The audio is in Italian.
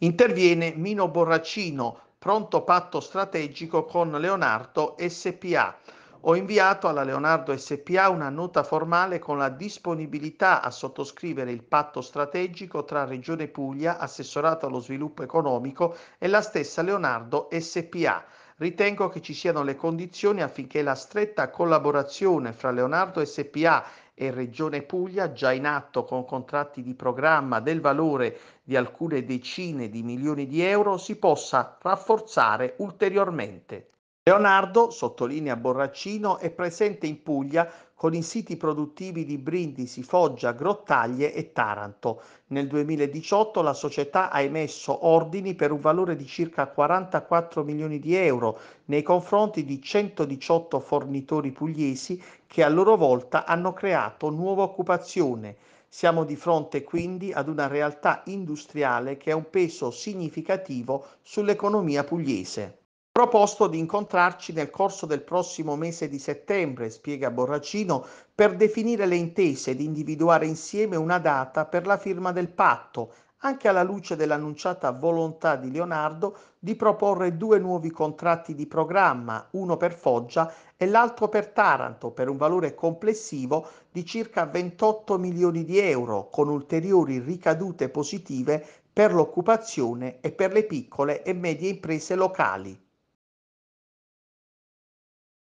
Interviene Mino Borraccino, pronto patto strategico con Leonardo SPA. Ho inviato alla Leonardo SPA una nota formale con la disponibilità a sottoscrivere il patto strategico tra Regione Puglia, assessorato allo sviluppo economico, e la stessa Leonardo SPA ritengo che ci siano le condizioni affinché la stretta collaborazione fra Leonardo SPA e Regione Puglia, già in atto con contratti di programma del valore di alcune decine di milioni di euro, si possa rafforzare ulteriormente. Leonardo, sottolinea Borraccino, è presente in Puglia con i siti produttivi di Brindisi, Foggia, Grottaglie e Taranto. Nel 2018 la società ha emesso ordini per un valore di circa 44 milioni di euro nei confronti di 118 fornitori pugliesi che a loro volta hanno creato nuova occupazione. Siamo di fronte quindi ad una realtà industriale che ha un peso significativo sull'economia pugliese proposto di incontrarci nel corso del prossimo mese di settembre, spiega Borracino, per definire le intese ed individuare insieme una data per la firma del patto, anche alla luce dell'annunciata volontà di Leonardo di proporre due nuovi contratti di programma, uno per Foggia e l'altro per Taranto, per un valore complessivo di circa 28 milioni di euro, con ulteriori ricadute positive per l'occupazione e per le piccole e medie imprese locali.